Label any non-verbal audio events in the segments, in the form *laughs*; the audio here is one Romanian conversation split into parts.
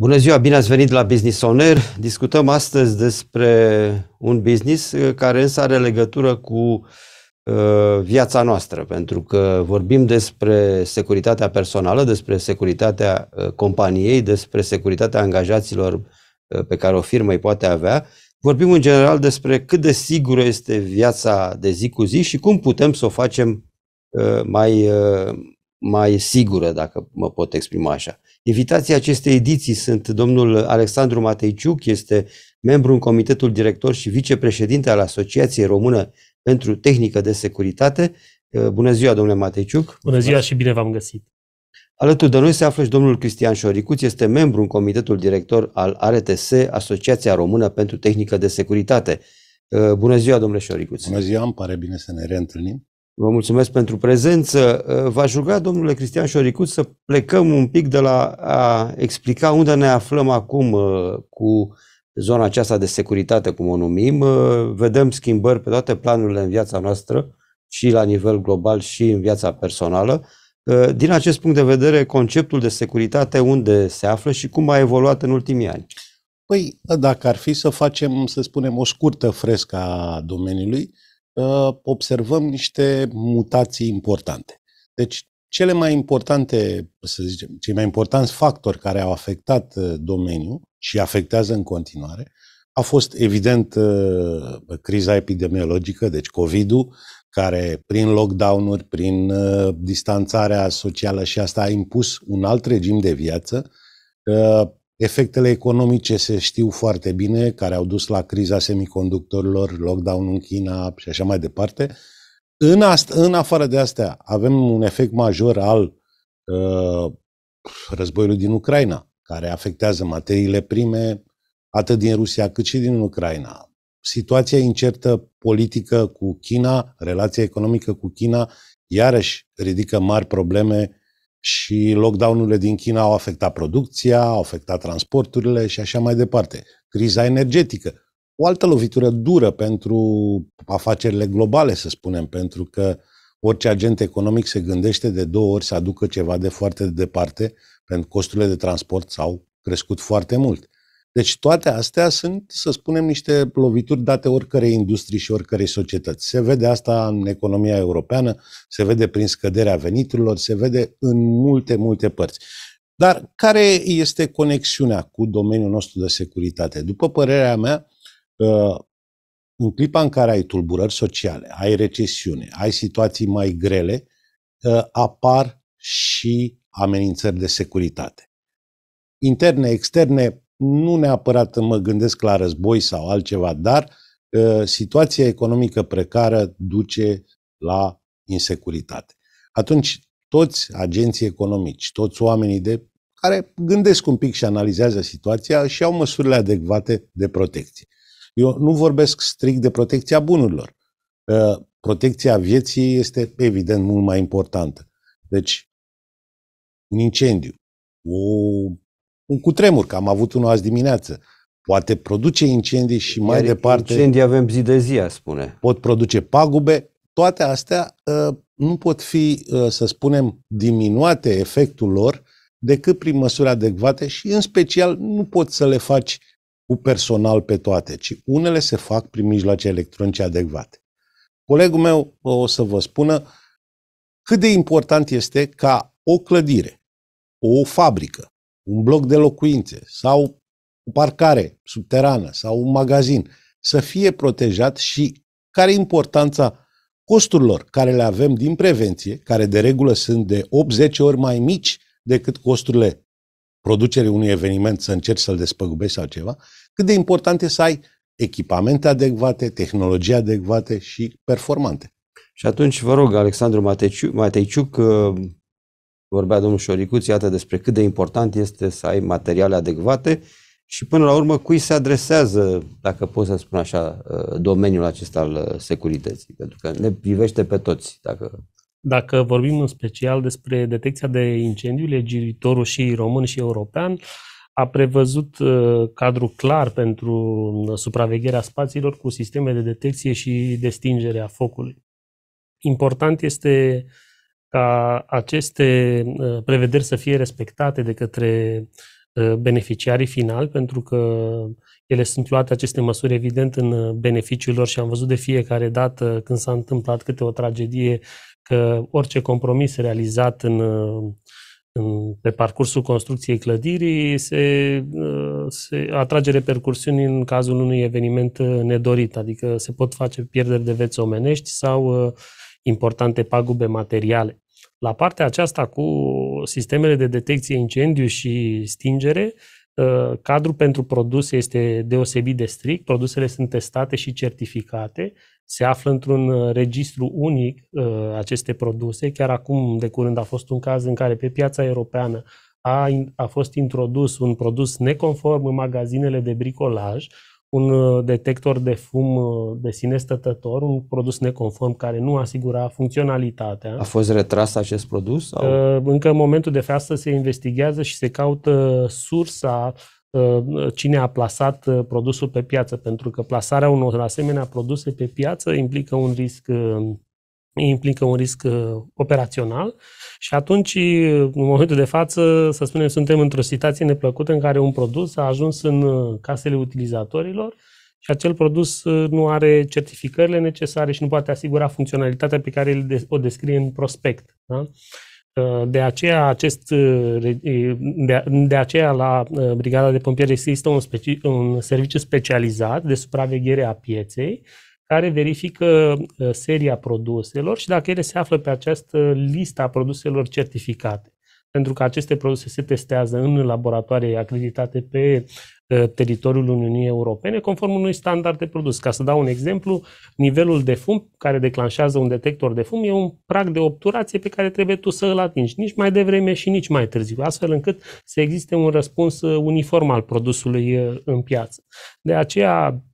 Bună ziua, bine ați venit la Business On Air. Discutăm astăzi despre un business uh, care însă are legătură cu uh, viața noastră, pentru că vorbim despre securitatea personală, despre securitatea uh, companiei, despre securitatea angajaților uh, pe care o firmă îi poate avea. Vorbim în general despre cât de sigură este viața de zi cu zi și cum putem să o facem uh, mai, uh, mai sigură, dacă mă pot exprima așa. Invitații acestei ediții sunt domnul Alexandru Mateiciuc, este membru în Comitetul Director și vicepreședinte al Asociației Română pentru Tehnică de Securitate. Eh, bună ziua, domnule Mateiciuc! Bună ziua și bine v-am găsit! Alături de noi se află și domnul Cristian Șoricuț, este membru în Comitetul Director al RTS, Asociația Română pentru Tehnică de Securitate. Eh, bună ziua, domnule Șoricuț! Bună ziua, îmi pare bine să ne reîntâlnim. Vă mulțumesc pentru prezență. Ă, v-aș ruga, domnule Cristian Șoricut, să plecăm un pic de la a explica unde ne aflăm acum ă, cu zona aceasta de securitate, cum o numim. Ă, vedem schimbări pe toate planurile în viața noastră, și la nivel global, și în viața personală. Din acest punct de vedere, conceptul de securitate unde se află și cum a evoluat în ultimii ani? Păi, dacă ar fi să facem, să spunem, o scurtă frescă a domeniului, observăm niște mutații importante. Deci, cele mai importante, să zicem, cei mai importanti factori care au afectat uh, domeniul și afectează în continuare, a fost evident uh, criza epidemiologică, deci COVID-ul, care prin lockdown-uri, prin uh, distanțarea socială și asta a impus un alt regim de viață, Efectele economice se știu foarte bine, care au dus la criza semiconductorilor, lockdown în China și așa mai departe. În, ast- în afară de astea, avem un efect major al uh, războiului din Ucraina, care afectează materiile prime atât din Rusia cât și din Ucraina. Situația incertă politică cu China, relația economică cu China, iarăși ridică mari probleme și lockdown-urile din China au afectat producția, au afectat transporturile și așa mai departe. Criza energetică, o altă lovitură dură pentru afacerile globale, să spunem, pentru că orice agent economic se gândește de două ori să aducă ceva de foarte departe, pentru că costurile de transport s-au crescut foarte mult. Deci toate astea sunt, să spunem, niște lovituri date oricărei industrii și oricărei societăți. Se vede asta în economia europeană, se vede prin scăderea veniturilor, se vede în multe, multe părți. Dar care este conexiunea cu domeniul nostru de securitate? După părerea mea, uh, în clipa în care ai tulburări sociale, ai recesiune, ai situații mai grele, uh, apar și amenințări de securitate. Interne, externe, nu neapărat mă gândesc la război sau altceva, dar ă, situația economică precară duce la insecuritate. Atunci, toți agenții economici, toți oamenii de care gândesc un pic și analizează situația și au măsurile adecvate de protecție. Eu nu vorbesc strict de protecția bunurilor. Ă, protecția vieții este evident mult mai importantă. Deci, un incendiu, o un cutremur, că am avut unul azi dimineață. Poate produce incendii și mai Iar departe... Incendii avem zi de zi, spune. Pot produce pagube. Toate astea ă, nu pot fi, ă, să spunem, diminuate efectul lor decât prin măsuri adecvate și, în special, nu poți să le faci cu personal pe toate, ci unele se fac prin mijloace electronice adecvate. Colegul meu ă, o să vă spună cât de important este ca o clădire, o fabrică, un bloc de locuințe sau o parcare subterană sau un magazin să fie protejat și care e importanța costurilor care le avem din prevenție, care de regulă sunt de 8-10 ori mai mici decât costurile producerii unui eveniment să încerci să-l despăgubești sau ceva, cât de important e să ai echipamente adecvate, tehnologie adecvate și performante. Și atunci vă rog, Alexandru Mateciuc, Mateciuc uh, vorbea domnul Șoricuț, iată despre cât de important este să ai materiale adecvate și până la urmă cui se adresează, dacă pot să spun așa, uh, domeniul acesta al uh, securității, pentru că ne privește pe toți. Dacă, dacă vorbim în special despre detecția de incendiu, legiuitorul și român și european a prevăzut uh, cadru clar pentru supravegherea spațiilor cu sisteme de detecție și de stingere a focului. Important este uh, ca aceste uh, prevederi să fie respectate de către uh, beneficiarii finali, pentru că ele sunt luate aceste măsuri evident în uh, beneficiul lor și am văzut de fiecare dată când s-a întâmplat câte o tragedie că orice compromis realizat în, în, pe parcursul construcției clădirii se, se atrage repercursiuni în cazul unui eveniment nedorit, adică se pot face pierderi de veți omenești sau uh, importante pagube materiale. La partea aceasta cu sistemele de detecție incendiu și stingere, ă, cadrul pentru produse este deosebit de strict, produsele sunt testate și certificate, se află într-un registru unic ă, aceste produse. Chiar acum, de curând, a fost un caz în care pe piața europeană a, a fost introdus un produs neconform în magazinele de bricolaj, un uh, detector de fum uh, de sine stătător, un produs neconform care nu asigura funcționalitatea. A fost retras acest produs? Sau? Uh, încă în momentul de față se investigează și se caută sursa cine a plasat produsul pe piață, pentru că plasarea unor asemenea produse pe piață implică un risc implică un risc operațional și atunci, în momentul de față, să spunem, suntem într-o situație neplăcută în care un produs a ajuns în uh, casele utilizatorilor și acel produs uh, nu are certificările necesare și nu poate asigura funcționalitatea pe care o descrie în prospect. Da? Uh, de aceea, acest, de, de aceea la Brigada de Pompieri există un, speci, un serviciu specializat de supraveghere a pieței care verifică ă, seria produselor și dacă ele se află pe această listă a produselor certificate. Pentru că aceste produse se testează în laboratoare acreditate pe ă, teritoriul Uniunii Europene conform unui standard de produs. Ca să dau un exemplu, nivelul de fum care declanșează un detector de fum e un prag de obturație pe care trebuie tu să îl atingi, nici mai devreme și nici mai târziu, astfel încât să existe un răspuns ă, uniform al produsului în piață. De aceea,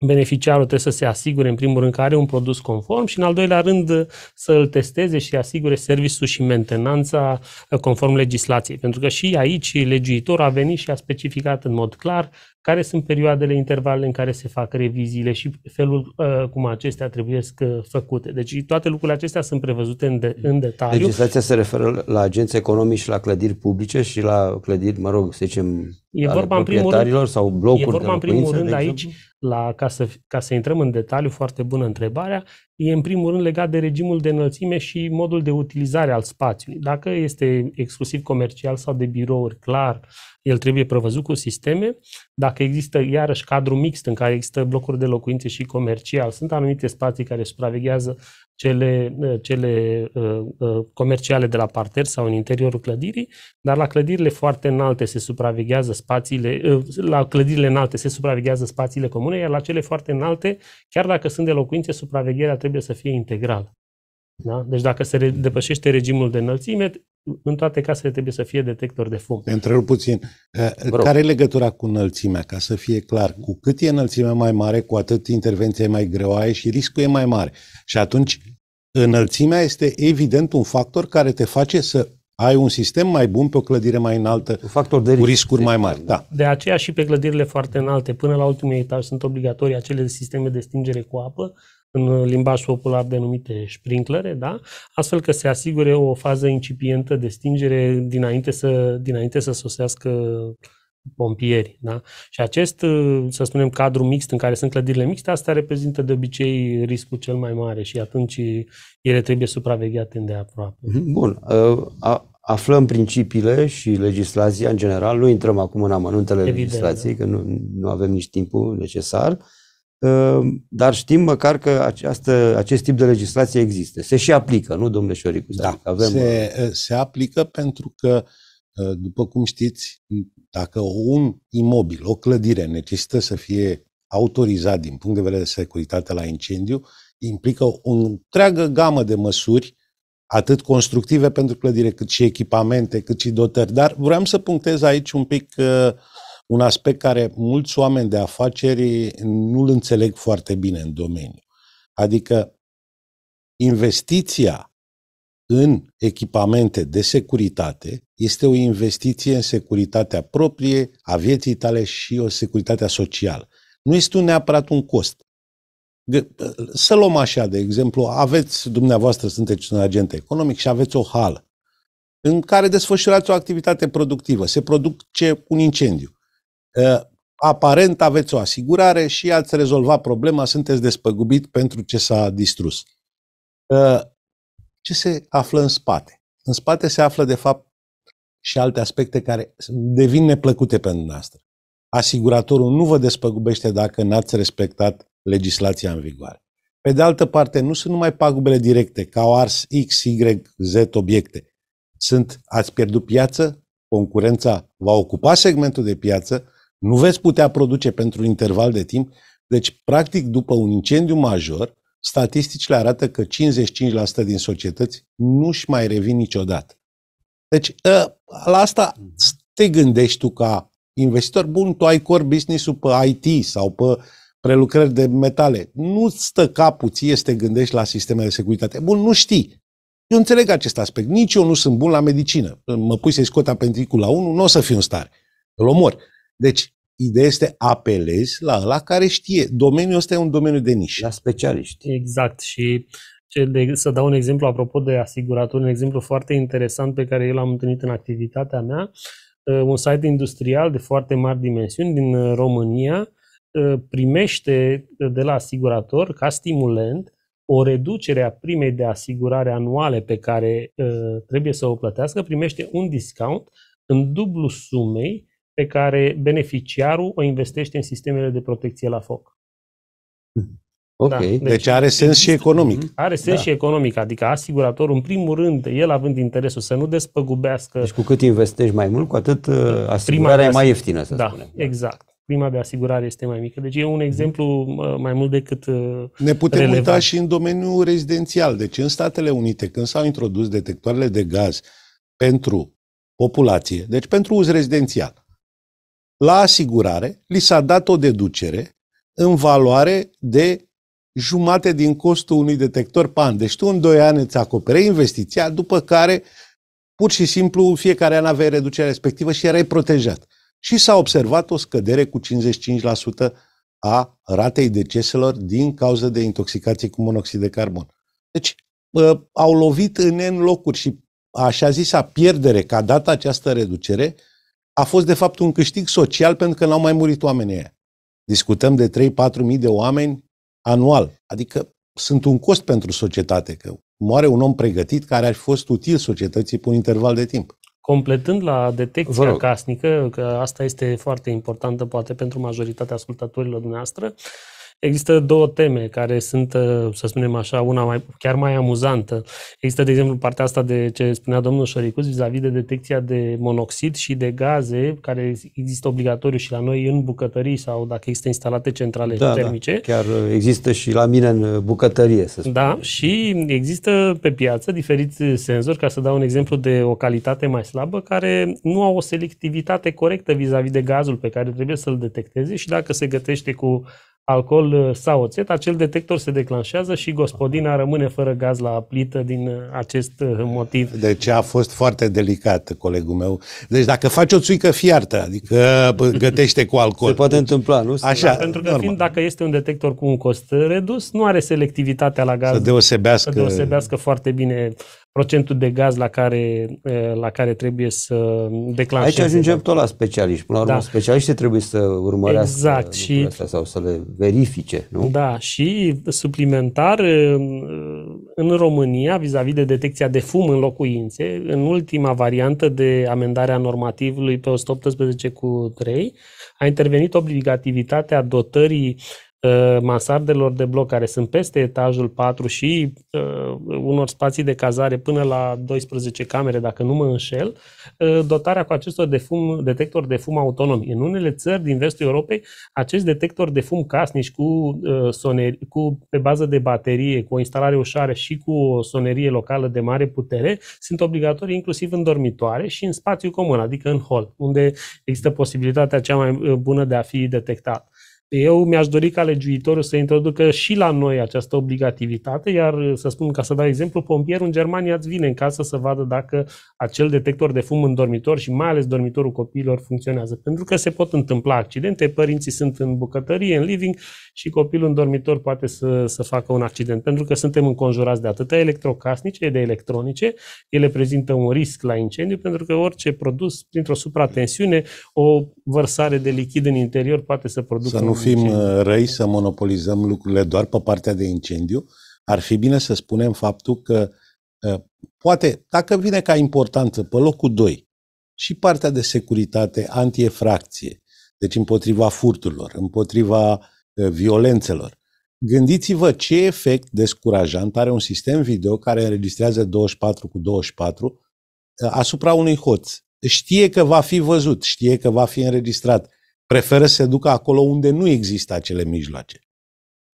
beneficiarul trebuie să se asigure, în primul rând, că are un produs conform și, în al doilea rând, să îl testeze și asigure servisul și mentenanța ă, conform legislației. Pentru că și aici legiuitorul a venit și a specificat în mod clar care sunt perioadele, intervalele în care se fac reviziile și felul uh, cum acestea trebuie să făcute. Deci toate lucrurile acestea sunt prevăzute în, de, în detaliu. Legislația se referă la agenți economici și la clădiri publice și la clădiri, mă rog, să zicem, e vorba proprietarilor în primul rând, sau blocuri E vorba în primul rând aici la, ca, să, ca să intrăm în detaliu, foarte bună întrebarea, e în primul rând legat de regimul de înălțime și modul de utilizare al spațiului. Dacă este exclusiv comercial sau de birouri, clar, el trebuie prevăzut cu sisteme. Dacă există iarăși cadru mixt în care există blocuri de locuințe și comercial, sunt anumite spații care supraveghează cele, eh, cele uh, uh, comerciale de la parter sau în interiorul clădirii, dar la clădirile foarte înalte se supraveghează spațiile, uh, la clădirile înalte se supraveghează spațiile comune, iar la cele foarte înalte, chiar dacă sunt de locuințe, supravegherea trebuie trebuie să fie integral. Da? Deci dacă se depășește regimul de înălțime, în toate casele trebuie să fie detector de fum. Te puțin. puțin. Eh, care e legătura cu înălțimea? Ca să fie clar, cu cât e înălțimea mai mare, cu atât intervenția e mai greoaie și riscul e mai mare. Și atunci, înălțimea este evident un factor care te face să ai un sistem mai bun pe o clădire mai înaltă, un factor de risc. cu riscuri de, mai mari. Da. De aceea și pe clădirile foarte înalte, până la ultimul etaj, sunt obligatorii acele sisteme de stingere cu apă, în limbaj popular denumite sprinklere, da? astfel că se asigure o fază incipientă de stingere dinainte să, dinainte să sosească pompieri. Da? Și acest, să spunem, cadru mixt în care sunt clădirile mixte, asta reprezintă de obicei riscul cel mai mare și atunci ele trebuie supravegheate îndeaproape. Mhm, bun. Uh, aflăm principiile și legislația în general, nu intrăm acum în amănuntele Evident, legislației, da. că nu, nu avem nici timpul necesar. Ehm, dar știm măcar că această, acest tip de legislație există. Se și aplică, nu, domnule Șoricu? Da, adică avem... se, eh, se aplică pentru că, eh, după cum știți, dacă un imobil, o clădire necesită să fie autorizat din punct de vedere de securitate la incendiu, implică o întreagă gamă de măsuri, atât constructive pentru clădire, cât și echipamente, cât și dotări. Dar vreau să punctez aici un pic uh, un aspect care mulți oameni de afaceri nu-l înțeleg foarte bine în domeniu. Adică investiția în echipamente de securitate este o investiție în securitatea proprie, a vieții tale și o securitate socială. Nu este un neapărat un cost. Să luăm așa, de exemplu, aveți, dumneavoastră sunteți un agent economic și aveți o hală în care desfășurați o activitate productivă, se produce un incendiu. Uh, aparent aveți o asigurare și ați rezolvat problema, sunteți despăgubit pentru ce s-a distrus. Uh, ce se află în spate? În spate se află, de fapt, și alte aspecte care devin neplăcute pentru noastră. Asiguratorul nu vă despăgubește dacă n-ați respectat legislația în vigoare. Pe de altă parte, nu sunt numai pagubele directe, ca au ars X, Y, Z obiecte. Sunt, ați pierdut piață, concurența va ocupa segmentul de piață, nu veți putea produce pentru un interval de timp. Deci, practic, după un incendiu major, statisticile arată că 55% din societăți nu-și mai revin niciodată. Deci, ă, la asta te gândești tu ca investitor. Bun, tu ai core business-ul pe IT sau pe prelucrări de metale. Nu stă capul ție să te gândești la sisteme de securitate. Bun, nu știi. Eu înțeleg acest aspect. Nici eu nu sunt bun la medicină. Mă pui să-i scot la 1, nu o să fiu în stare. Îl omor. Deci, ideea este apelezi la ăla care știe. Domeniul ăsta e un domeniu de nișă. La specialiști. Exact. Și de, să dau un exemplu apropo de asiguratori, un exemplu foarte interesant pe care eu l-am întâlnit în activitatea mea, uh, un site industrial de foarte mari dimensiuni din uh, România uh, primește de la asigurator ca stimulent o reducere a primei de asigurare anuale pe care trebuie să o plătească, primește un discount în dublu sumei pe care beneficiarul o investește în sistemele de protecție la foc. Ok, da, deci, deci are sens și economic. Mhm. Are sens da. și economic, adică asiguratorul, în primul rând, el având interesul să nu despăgubească... Deci cu cât investești mai mult, cu atât uh, asigurarea prima e mai ieftină, să da, spunem. Da. exact. Prima de asigurare este mai mică. Deci e un mhm. exemplu mai mult decât uh, Ne putem relevant. uita și în domeniul rezidențial. Deci în Statele Unite, când s-au introdus detectoarele de gaz pentru populație, deci pentru uz rezidențial, la asigurare li s-a dat o deducere în valoare de jumate din costul unui detector PAN. Deci tu în 2 ani îți acoperi investiția, după care pur și simplu fiecare an aveai reducerea respectivă și erai protejat. Și s-a observat o scădere cu 55% a ratei deceselor din cauza de intoxicație cu monoxid de carbon. Deci au lovit în N locuri și așa zisa pierdere ca data această reducere a fost de fapt un câștig social pentru că n-au mai murit oamenii aia. Discutăm de 3-4 mii de oameni anual, adică sunt un cost pentru societate, că moare un om pregătit care ar fi fost util societății pe un interval de timp. Completând la detecția casnică, că asta este foarte importantă poate pentru majoritatea ascultătorilor dumneavoastră, uh, Există două teme care sunt, uh, să spunem așa, una mai, chiar mai amuzantă. Există, de exemplu, partea asta de ce spunea domnul Șoricus vis-a-vis de detecția de monoxid și de gaze, care există obligatoriu și la noi în bucătării sau dacă există instalate centrale da, da. termice. Da, chiar uh, există și la mine în uh, bucătărie, să spunem. Da, și există pe piață diferiți senzori, ca să dau un exemplu de o calitate mai slabă, care nu au o selectivitate corectă vis-a-vis de gazul pe care trebuie să-l detecteze și dacă se gătește cu alcool uh, sau oțet, acel detector se declanșează și gospodina rămâne fără gaz la plită din uh, acest uh, motiv. Deci a fost foarte delicat, colegul meu. Deci dacă faci o țuică fiartă, adică gătește cu alcool. Se poate deci, întâmpla, nu? Așa, da, pentru că normal. fiind dacă este un detector cu un cost redus, nu are selectivitatea la gaz. Să deosebească. Să deosebească foarte bine procentul de gaz la care, la care trebuie să declanșeze. Aici ajungem da. tot la specialiști. Până la urmă, da. specialiștii trebuie să urmărească exact. și, astea sau să le verifice, nu? Da, și suplimentar, în România, vis-a-vis de detecția de fum în locuințe, în ultima variantă de amendare a normativului pe 118 cu 3, a intervenit obligativitatea dotării uh, Uh, mansardelor de bloc care sunt peste etajul 4 și uh, unor spații de cazare până la 12 camere, dacă nu mă înșel, uh, dotarea cu acestor de fum, de fum autonom În unele țări din vestul Europei, acest detector de fum casnici cu, uh, soneri, cu pe bază de baterie, cu o instalare ușoară și cu o sonerie locală de mare putere, sunt obligatorii inclusiv în dormitoare și în spațiu comun, adică în hol, unde există posibilitatea cea mai uh, bună de a fi detectat. Eu mi-aș dori ca legiuitorul să introducă și la noi această obligativitate, iar uh, să spun, ca să dau exemplu, pompierul în Germania îți vine în casă să vadă dacă acel detector de fum în dormitor și mai ales dormitorul copiilor funcționează. Pentru că se pot întâmpla accidente, părinții sunt în bucătărie, în living și copilul în dormitor poate să, să facă un accident. Pentru că suntem înconjurați de atâtea electrocasnice, de electronice, ele prezintă un risc la incendiu, pentru că orice produs, printr-o supratensiune, o vărsare de lichid în interior poate să producă să nu fim incendiu. Uh, răi să monopolizăm lucrurile doar pe partea de incendiu, ar fi bine să spunem faptul că uh, poate, dacă vine ca importanță pe locul 2 și partea de securitate antiefracție, deci împotriva furturilor, împotriva uh, violențelor, gândiți-vă ce efect descurajant are un sistem video care înregistrează 24 cu 24 asupra unui hoț. Știe că va fi văzut, știe că va fi înregistrat, preferă să se ducă acolo unde nu există acele mijloace.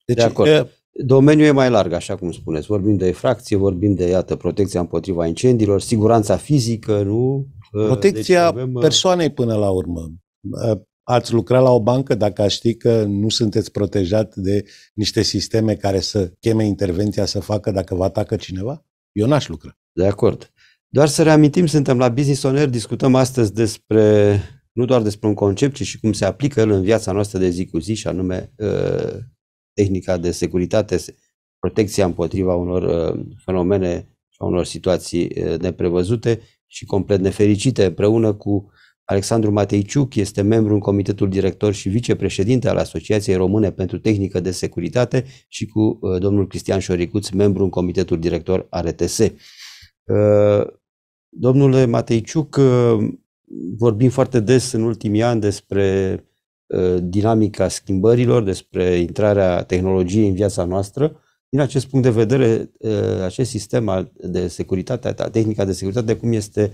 Deci, de acord. E... Domeniul e mai larg, așa cum spuneți. Vorbim de efracție, vorbim de, iată, protecția împotriva incendiilor, siguranța fizică, nu? Protecția deci avem... Uh, persoanei până la urmă. Uh, ați lucra la o bancă dacă ați ști că nu sunteți protejat de niște sisteme care să cheme intervenția să facă dacă vă atacă cineva? Eu n-aș lucra. De acord. Doar să reamintim, suntem la Business On Air, discutăm astăzi despre nu doar despre un concept, ci și cum se aplică el în viața noastră de zi cu zi, și anume ă, tehnica de securitate, protecția împotriva unor ă, fenomene și a unor situații ă, neprevăzute și complet nefericite, împreună cu Alexandru Mateiciuc este membru în comitetul director și vicepreședinte al Asociației Române pentru Tehnică de Securitate și cu domnul Cristian Șoricuț, membru în comitetul director RTS. domnule Mateiciuc, vorbim foarte des în ultimii ani despre ă, dinamica schimbărilor, despre intrarea tehnologiei în viața noastră. Din acest punct de vedere, ă, acest sistem de securitate, tehnica de securitate, cum este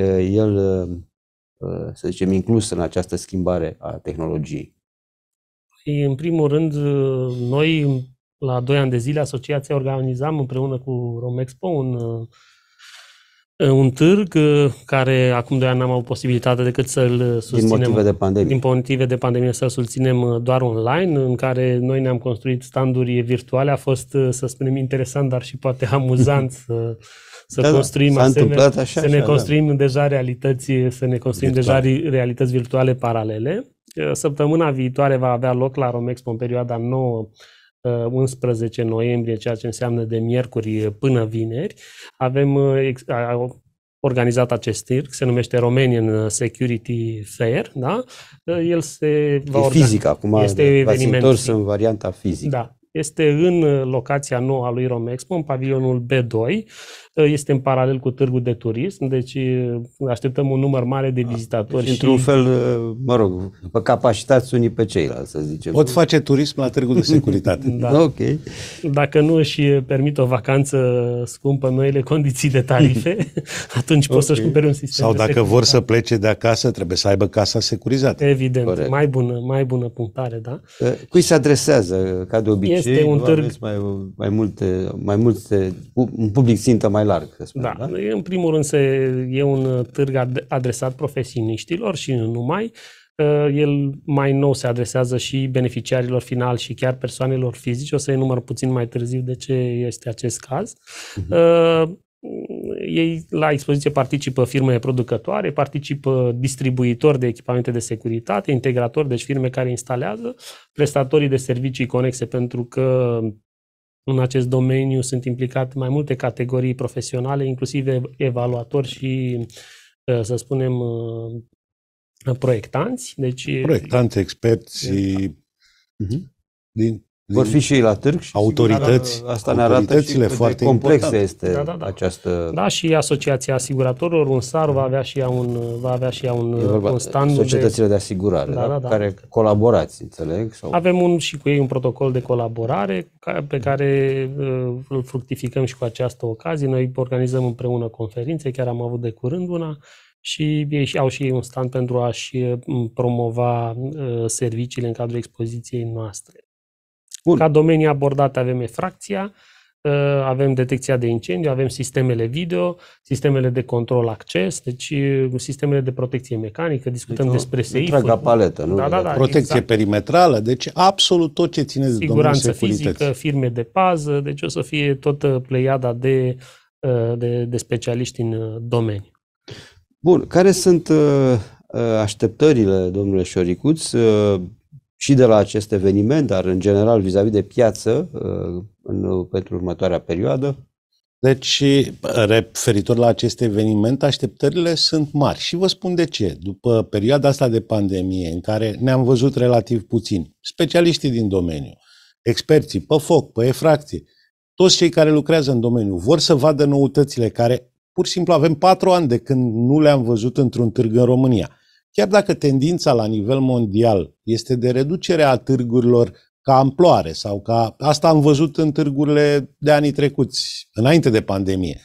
ă, el, să zicem, inclus în această schimbare a tehnologiei? Păi, în primul rând, noi la doi ani de zile, asociația organizam împreună cu Romexpo un un târg uh, care acum doi ani n-am avut posibilitatea decât să-l uh, susținem. Din motive de pandemie. Din motive de pandemie să-l susținem uh, doar online, în care noi ne-am construit standuri virtuale. A fost, să spunem, interesant, dar și poate *laughs* amuzant să, să da, da. construim asemenea, așa, să ne da. construim da. deja realități, să ne construim virtuale. deja realități virtuale paralele. Săptămâna viitoare va avea loc la Romexpo în perioada 9 11 uh, noiembrie, ceea ce înseamnă de miercuri până vineri, avem uh, organizat acest tir, se numește Romanian uh, Security Fair, da? El se va e organiza. fizic acum, este evenimentul în varianta fizică. Da, este în uh, locația nouă a lui Romexpo, în pavilionul B2. Uh, este în paralel cu târgul de turism, deci uh, așteptăm un număr mare de da. vizitatori. Deci, și... Într-un fel, mă rog, pe capacitate unii pe ceilalți, să zicem. Pot face turism la târgul de securitate. *laughs* da. ok. Dacă nu își permit o vacanță scumpă noile condiții de tarife, *laughs* atunci okay. poți să-și cumpere un sistem Sau dacă securitate. vor să plece de acasă, trebuie să aibă casa securizată. Evident, Corect. mai bună, mai bună punctare, da? Păi, cui se adresează, ca de obicei? este un târg... Mai, mai, multe, mai multe, un public țintă mai larg, să spun, da, da? În primul rând se, e un târg adresat profesioniștilor și nu numai. Uh, el mai nou se adresează și beneficiarilor final și chiar persoanelor fizice. O să enumăr puțin mai târziu de ce este acest caz. Uh-huh ei la expoziție participă firmele producătoare, participă distribuitori de echipamente de securitate, integratori, deci firme care instalează, prestatorii de servicii conexe, pentru că în acest domeniu sunt implicate mai multe categorii profesionale, inclusiv evaluatori și, ă, să spunem, ă, proiectanți. Deci, proiectanți, experți, exact. mhm. din vor fi și la târg și autorități. Sigur, asta ne arată și cât foarte de complexă important. este da, da, da. această... Da, și Asociația Asiguratorilor, un SAR, va avea și ea un, va avea și ea un, vorba, un stand Societățile de, de asigurare, da, da, da, da. care colaborați, înțeleg? Sau... Avem un, și cu ei un protocol de colaborare pe care uh, îl fructificăm și cu această ocazie. Noi organizăm împreună conferințe, chiar am avut de curând una și ei au și ei un stand pentru a-și uh, promova uh, serviciile în cadrul expoziției noastre. Bun. Ca domenii abordate avem efracția, ă, avem detecția de incendiu, avem sistemele video, sistemele de control acces, deci sistemele de protecție mecanică, discutăm deci, despre seif. Întreaga paletă, nu? Da, da, da, protecție exact. perimetrală, deci absolut tot ce ține de Siguranță fizică, firme de pază, deci o să fie tot pleiada de, ă, de, de specialiști în ă, domeniu. Bun, care sunt așteptările, domnule Șoricuț, și de la acest eveniment, dar în general vis-a-vis de piață uh, în, pentru următoarea perioadă? Deci, referitor la acest eveniment, așteptările sunt mari și vă spun de ce. După perioada asta de pandemie, în care ne-am văzut relativ puțin, specialiștii din domeniu, experții pe foc, pe efracție, toți cei care lucrează în domeniu vor să vadă noutățile care pur și simplu avem patru ani de când nu le-am văzut într-un târg în România. Chiar dacă tendința la nivel mondial este de reducere a târgurilor ca amploare sau ca... Asta am văzut în târgurile de anii trecuți, înainte de pandemie.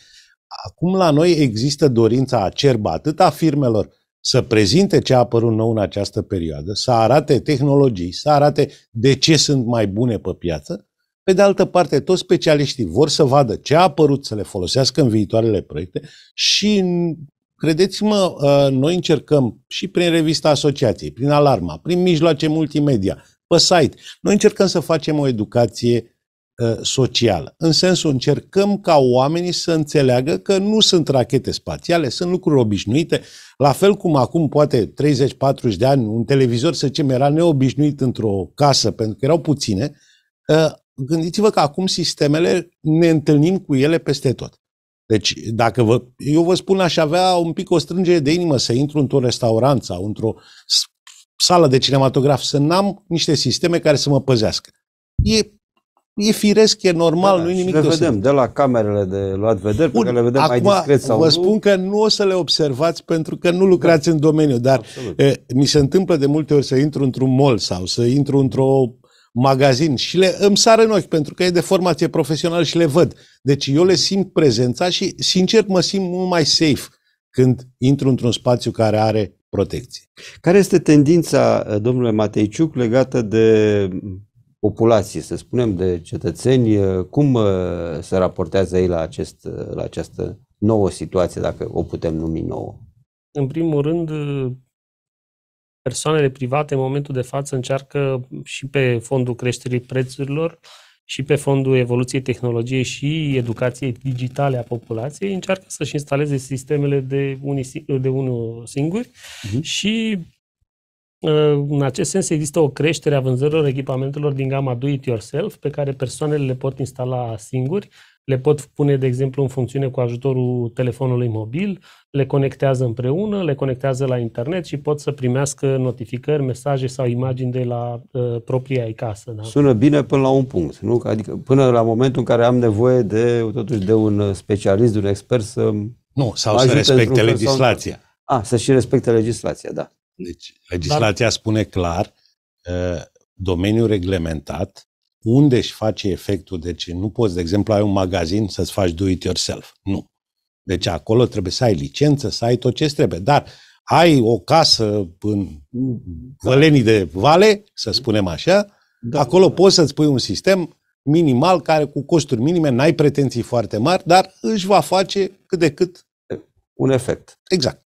Acum la noi există dorința acerbă atât a firmelor să prezinte ce a apărut nou în această perioadă, să arate tehnologii, să arate de ce sunt mai bune pe piață. Pe de altă parte, toți specialiștii vor să vadă ce a apărut să le folosească în viitoarele proiecte și Credeți-mă, uh, noi încercăm și prin revista asociației, prin alarma, prin mijloace multimedia, pe site, noi încercăm să facem o educație uh, socială. În sensul, încercăm ca oamenii să înțeleagă că nu sunt rachete spațiale, sunt lucruri obișnuite, la fel cum acum, poate 30-40 de ani, un televizor, să zicem, era neobișnuit într-o casă, pentru că erau puține, uh, gândiți-vă că acum sistemele ne întâlnim cu ele peste tot. Deci, dacă vă, eu vă spun, aș avea un pic o strângere de inimă să intru într-un restaurant sau într-o sală de cinematograf, să n-am niște sisteme care să mă păzească. E, e firesc, e normal, da, da nu e nimic le vedem, de la camerele de luat vederi, Bun, pe care le vedem acum, mai discret sau vă nu. spun că nu o să le observați pentru că nu lucrați da. în domeniu, dar e, eh, mi se întâmplă de multe ori să intru într-un mall sau să intru într-o magazin și le îmi sar în ochi pentru că e de formație profesională și le văd. Deci eu le simt prezența și sincer mă simt mult mai safe când intru într-un spațiu care are protecție. Care este tendința, domnule Mateiciuc, legată de populație, să spunem, de cetățeni? Cum uh, se raportează ei la, acest, uh, la această nouă situație, dacă o putem numi nouă? În primul rând, persoanele private în momentul de față încearcă și pe fondul creșterii prețurilor și pe fondul evoluției tehnologiei și educației digitale a populației, încearcă să-și instaleze sistemele de, unii, de unul singur uh-huh. Mhm. și uh, în acest sens există o creștere a vânzărilor echipamentelor din gama do-it-yourself pe care persoanele le pot instala singuri le pot pune, de exemplu, în funcțiune cu ajutorul telefonului mobil, le conectează împreună, le conectează la internet și pot să primească notificări, mesaje sau imagini de la uh, propria ei casă. Da? Sună bine până la un punct, nu? Adică până la momentul în care am nevoie de, totuși, de un uh, specialist, de un expert să Nu, sau să respecte legislația. Sau... A, să și respecte legislația, da. Deci, legislația Dar... spune clar, uh, domeniul reglementat unde își face efectul. Deci nu poți, de exemplu, ai un magazin să-ți faci do it yourself. Nu. Deci acolo trebuie să ai licență, să ai tot ce trebuie. Dar ai o casă în Vălenii da. de Vale, să mhm. spunem așa, da, acolo da. poți să-ți pui un sistem minimal care cu costuri minime, n-ai pretenții foarte mari, dar își va face cât de cât un efect. Exact.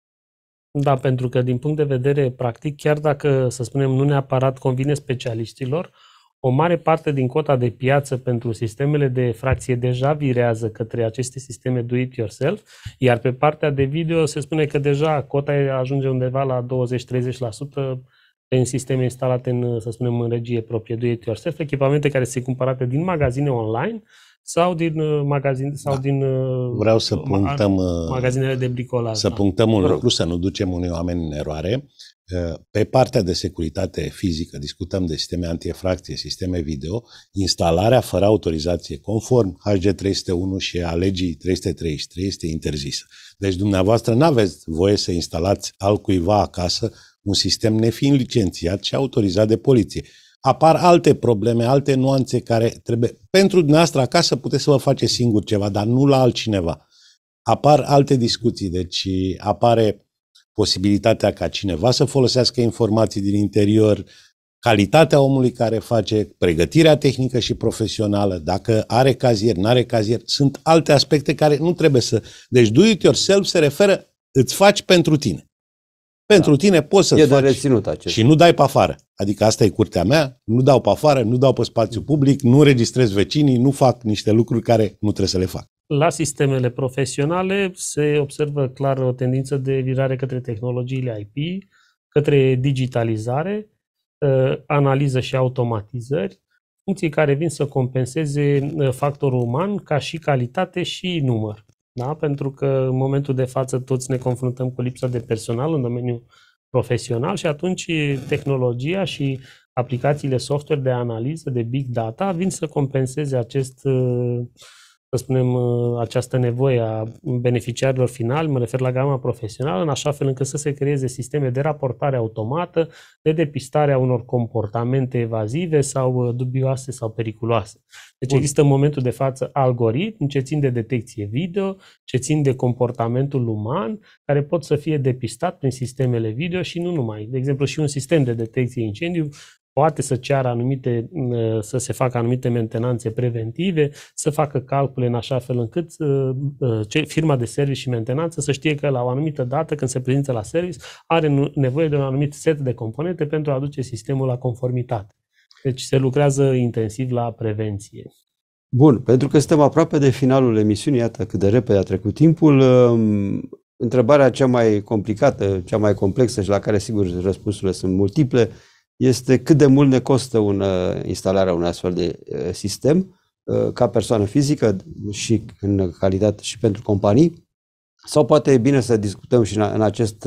Da, pentru că din punct de vedere practic, chiar dacă, să spunem, nu neapărat convine specialiștilor, uh, o mare parte din cota de piață pentru sistemele de fracție deja virează către aceste sisteme do-it-yourself, iar pe partea de video se spune că deja cota ajunge undeva la 20-30% în sisteme instalate în, să spunem, în regie proprie do-it-yourself, echipamente care sunt cumpărate din magazine online sau din uh, magazin sau da. din uh, Vreau să punctăm magazinele de bricolaj. Să da. punctăm un lucru, să nu ducem unii oameni în eroare. Eh, pe partea de securitate fizică, discutăm de sisteme antiefracție, sisteme video, instalarea fără autorizație conform HG 301 și a legii 333 este interzisă. Deci dumneavoastră nu aveți voie să instalați al cuiva acasă un sistem nefiind licențiat și autorizat de poliție. Apar alte probleme, alte nuanțe care trebuie... Pentru dumneavoastră acasă puteți să vă faceți singur ceva, dar nu la altcineva. Apar alte discuții, deci apare posibilitatea ca cineva să folosească informații din interior, calitatea omului care face, pregătirea tehnică și profesională, dacă are cazier, nu are cazier, sunt alte aspecte care nu trebuie să... Deci do it yourself se referă, îți faci pentru tine. Pentru da. tine poți să-ți faci reținut acest. și nu dai pe afară. Adică asta e curtea mea, nu dau pe afară, nu dau pe spațiu public, nu registrez vecinii, nu fac niște lucruri care nu trebuie să le fac. La sistemele profesionale se observă clar o tendință de virare către tehnologiile IP, către digitalizare, ă, analiză și automatizări, funcții care vin să compenseze ă, factorul uman ca și calitate și număr. Da? Pentru că în momentul de față toți ne confruntăm cu lipsa de personal în domeniul profesional și atunci tehnologia și aplicațiile software de analiză, de big data, vin să compenseze acest uh, să spunem, uh, această nevoie a beneficiarilor finali, mă refer la gama profesională, în așa fel încât să se creeze sisteme de raportare automată, de depistare a unor comportamente evazive sau uh, dubioase sau periculoase. Deci Bun. există în momentul de față algoritmi ce țin de detecție video, ce țin de comportamentul uman, care pot să fie depistat prin sistemele video și nu numai. De exemplu, și un sistem de detecție incendiu poate să ceară anumite, uh, să se facă anumite mentenanțe preventive, să facă calcule în așa fel încât uh, uh, firma de servici și mentenanță să știe că la o anumită dată când se prezintă la service are nevoie de un anumit set de componente pentru a aduce sistemul la conformitate. Deci se lucrează intensiv la prevenție. Bun, pentru că suntem aproape de finalul emisiunii, iată cât de repede a trecut timpul, um, întrebarea cea mai complicată, cea mai complexă și la care sigur răspunsurile sunt multiple, este cât de mult ne costă un, uh, instalarea unui astfel de uh, sistem uh, ca persoană fizică și în calitate și pentru companii sau poate e bine să discutăm și în, acest,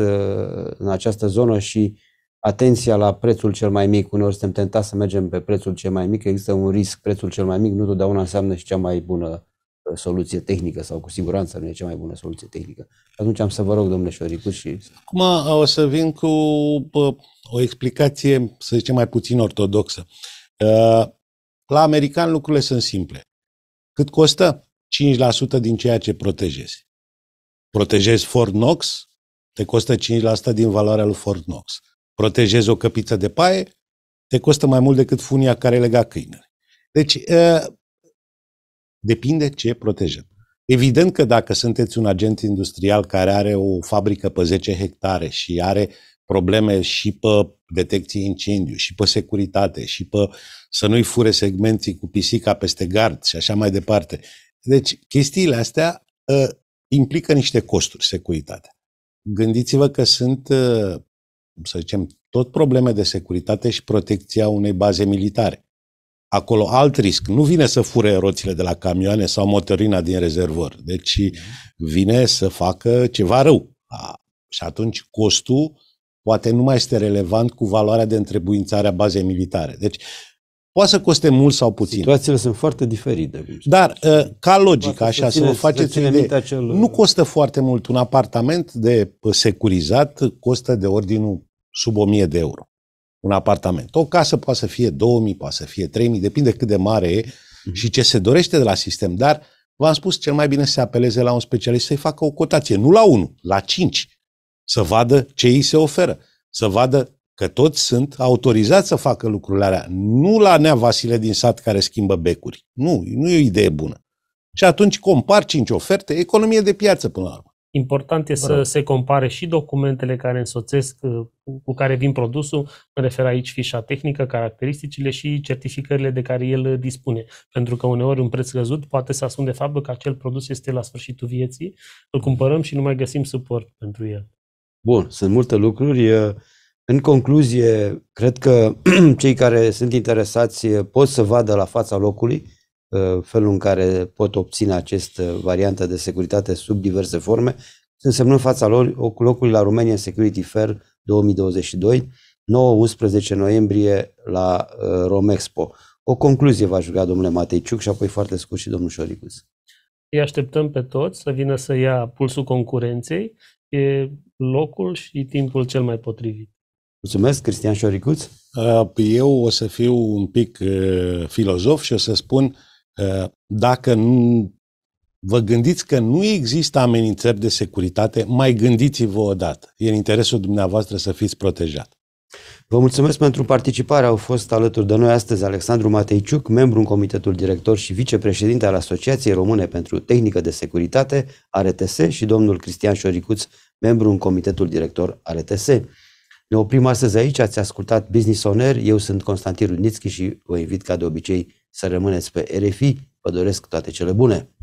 în această zonă și atenția la prețul cel mai mic. Uneori suntem tentați să mergem pe prețul cel mai mic, există un risc, prețul cel mai mic nu totdeauna înseamnă și cea mai bună soluție tehnică sau cu siguranță nu e cea mai bună soluție tehnică. Atunci am să vă rog, domnule Șoricu, și... Acum uh, o să vin cu uh, o explicație, să zicem, mai puțin ortodoxă. Uh, la american lucrurile sunt simple. Cât costă? 5% din ceea ce protejezi. Protejezi Fort Knox, te costă 5% din valoarea lui Fort Knox. Protejezi o căpiță de paie, te costă mai mult decât funia care lega câinele. Deci, Depinde ce protejăm. Evident că dacă sunteți un agent industrial care are o fabrică pe 10 hectare și are probleme și pe detecție incendiu, și pe securitate, și pe să nu-i fure segmenții cu pisica peste gard și așa mai departe. Deci, chestiile astea uh, implică niște costuri, securitate. Gândiți-vă că sunt, uh, să zicem, tot probleme de securitate și protecția unei baze militare acolo alt risc. Nu vine să fure roțile de la camioane sau motorina din rezervor. Deci vine să facă ceva rău. Și atunci costul poate nu mai este relevant cu valoarea de întrebuințare a bazei militare. Deci poate să coste mult sau puțin. Situațiile sunt foarte diferite. Dar uh, ca logică, poate așa, să, ține, să vă faceți să de... acel... Nu costă foarte mult. Un apartament de securizat costă de ordinul sub 1000 de euro un apartament. O casă poate să fie 2000, poate să fie 3000, depinde cât de mare e mhm. și ce se dorește de la sistem, dar v-am spus cel mai bine să se apeleze la un specialist să-i facă o cotație, nu la 1, la 5, să vadă ce îi se oferă, să vadă că toți sunt autorizați să facă lucrurile alea, nu la Nea Vasile din sat care schimbă becuri. Nu, nu e o idee bună. Și atunci compar cinci oferte, economie de piață până la urmă. Important e să se compare și documentele care însoțesc, uh, cu care vin produsul, mă refer aici fișa tehnică, caracteristicile și certificările de care el uh, dispune. Pentru că uneori un preț scăzut poate să ascunde faptul că acel produs este la sfârșitul vieții, îl cumpărăm și nu mai găsim suport pentru el. Bun, sunt multe lucruri. În concluzie, cred că *clears throat* cei care sunt interesați pot să vadă la fața locului Uh, felul în care pot obține acest uh, variantă de securitate sub diverse forme, însemnând fața lor locul la Romania Security Fair 2022, 9-11 noiembrie la uh, Romexpo. O concluzie va juca domnule Mateiciuc și apoi foarte scurt și domnul Șoricus. Îi așteptăm pe toți să vină să ia pulsul concurenței. E locul și timpul cel mai potrivit. Mulțumesc, Cristian Șoricuț. Eu o să fiu un pic filozof și o să spun Eh, dacă nu, vă gândiți că nu există amenințări de securitate, mai gândiți-vă odată. E în interesul dumneavoastră să fiți protejat. Vă mulțumesc pentru participare. Au fost alături de noi astăzi Alexandru Mateiciuc, membru în Comitetul Director și vicepreședinte al Asociației Române pentru Tehnică de Securitate, RTS, și domnul Cristian Șoricuț, membru în Comitetul Director RTS. Ne oprim astăzi aici, ați ascultat Business owner. eu sunt Constantin Rudnitski și vă invit ca de obicei să rămâneți pe RFI. Vă doresc toate cele bune!